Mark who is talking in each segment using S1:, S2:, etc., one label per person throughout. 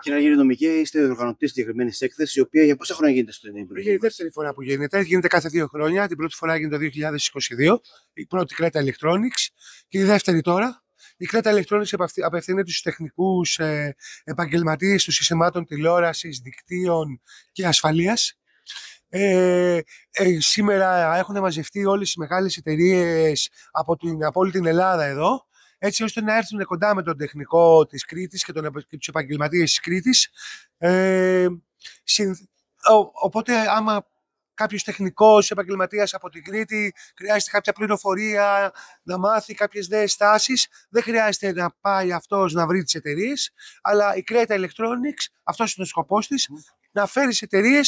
S1: Κύριε Αργύρη Νομικέ, είστε διοργανωτή συγκεκριμένη έκθεση, η οποία για πόσα χρόνια γίνεται στην περιοχή.
S2: Είναι η δεύτερη φορά που γίνεται. Γίνεται κάθε δύο χρόνια. Την πρώτη φορά γίνεται το 2022, η πρώτη Κρέτα Electronics και η δεύτερη τώρα. Η Κρέτα Electronics απευθύνεται στους τεχνικούς ε, επαγγελματίες των συστημάτων τηλεόρασης, δικτύων και ασφαλείας. Ε, ε, σήμερα έχουν μαζευτεί όλες οι μεγάλες εταιρείες από την, από Ελλάδα εδώ έτσι ώστε να έρθουν κοντά με τον τεχνικό της Κρήτης και, τον, και τους επαγγελματίες της Κρήτης. Ε, οπότε άμα κάποιος τεχνικός επαγγελματίας από την Κρήτη χρειάζεται κάποια πληροφορία, να μάθει κάποιες νέες στάσεις, δεν χρειάζεται να πάει αυτός να βρει τις εταιρείες, αλλά η Creta Electronics, αυτός είναι ο σκοπός της, να φέρει τις εταιρείε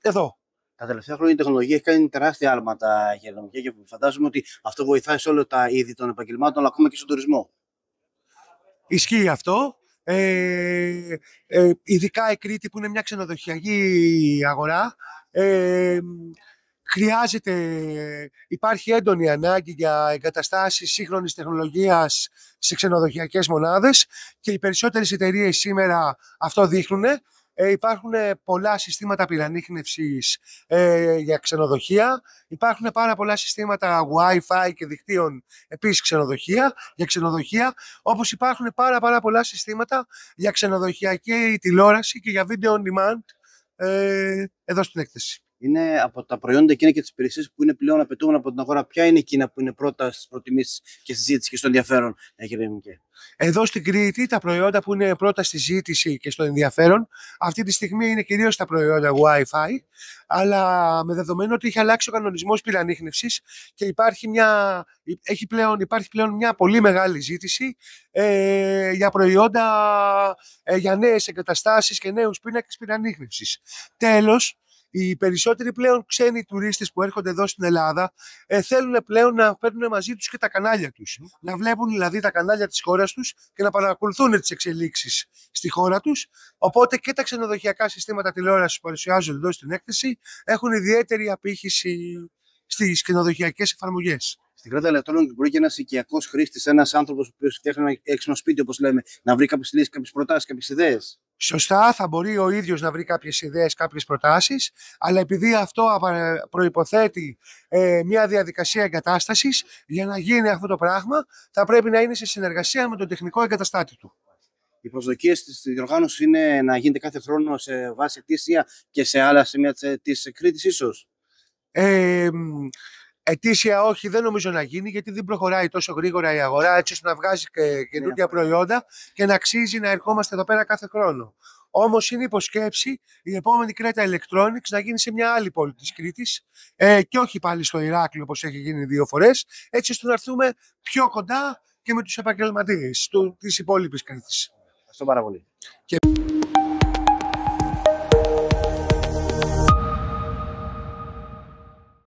S2: εδώ
S1: τα τελευταία χρόνια η τεχνολογία έχει κάνει τεράστια άλματα γεωλογικά και φαντάζομαι ότι αυτό βοηθάει σε όλα τα είδη των επαγγελμάτων, αλλά ακόμα και στον τουρισμό.
S2: Ισχύει αυτό. Ε, ε, ειδικά η Κρήτη που είναι μια ξενοδοχειακή αγορά ε, χρειάζεται, υπάρχει έντονη ανάγκη για εγκαταστάσεις σύγχρονης τεχνολογίας σε ξενοδοχειακές μονάδες και οι περισσότερες εταιρείες σήμερα αυτό δείχνουν ε, υπάρχουν ε, πολλά συστήματα πυρανίχνευσης ε, για ξενοδοχεία. Υπάρχουν πάρα πολλά συστήματα Wi-Fi και δικτύων επίσης ξενοδοχεία, για ξενοδοχεία. Όπως υπάρχουν πάρα, πάρα πολλά συστήματα για ξενοδοχειακή τηλεόραση και για video on demand ε, εδώ στην έκθεση
S1: είναι από τα προϊόντα εκείνα και τις υπηρεσίες που είναι πλέον απαιτούμενα από την αγορά. Ποια είναι εκείνα που είναι πρώτα στις προτιμήσεις και στη ζήτηση και στο ενδιαφέρον, ε, Μικέ.
S2: Εδώ στην Κρήτη, τα προϊόντα που είναι πρώτα στη ζήτηση και στο ενδιαφέρον, αυτή τη στιγμή είναι κυρίως τα προιοντα WiFi, αλλά με δεδομένο ότι έχει αλλάξει ο κανονισμός πυρανίχνευση και υπάρχει, μια, έχει πλέον, υπάρχει πλέον μια πολύ μεγάλη ζήτηση ε, για προϊόντα ε, για νέες εγκαταστάσεις και νέους πίνακες πυρανίχνευση. Τέλος, οι περισσότεροι πλέον ξένοι τουρίστες που έρχονται εδώ στην Ελλάδα ε, θέλουν πλέον να παίρνουν μαζί τους και τα κανάλια τους. Να βλέπουν δηλαδή τα κανάλια της χώρας τους και να παρακολουθούν τις εξελίξεις στη χώρα τους. Οπότε και τα ξενοδοχειακά συστήματα τηλεόρασης που παρουσιάζονται εδώ στην έκθεση έχουν ιδιαίτερη απήχηση στις ξενοδοχειακές εφαρμογές. Στην κράτα ηλεκτρών
S1: μπορεί και ένας οικιακός χρήστης, ένας άνθρωπος που φτιάχνει ένα έξυπνο σπίτι, όπως λέμε, να βρει κάποιες λύσεις, κάποιες προτάσεις, κάποιες ιδέες.
S2: Σωστά, θα μπορεί ο ίδιος να βρει κάποιες ιδέες, κάποιες προτάσεις, αλλά επειδή αυτό προποθέτει ε, μια διαδικασία εγκατάστασης, για να γίνει αυτό το πράγμα, θα πρέπει να είναι σε συνεργασία με τον τεχνικό εγκαταστάτη του.
S1: Οι προσδοκίες της διοργάνωση είναι να γίνεται κάθε χρόνο σε βάση ετήσια και σε άλλα σημεία της
S2: Κρήτη, ίσως. Ε, Ετήσια όχι, δεν νομίζω να γίνει, γιατί δεν προχωράει τόσο γρήγορα η αγορά, έτσι ώστε να βγάζει και καινούργια ναι. προϊόντα και να αξίζει να ερχόμαστε εδώ πέρα κάθε χρόνο. Όμως είναι υποσκέψη η επόμενη Κρέτα Electronics να γίνει σε μια άλλη πόλη της Κρήτης ε, και όχι πάλι στο Ηράκλειο όπως έχει γίνει δύο φορές, έτσι ώστε να έρθουμε πιο κοντά και με τους του επαγγελματίε της υπόλοιπης Κρήτης. Ευχαριστώ πάρα πολύ.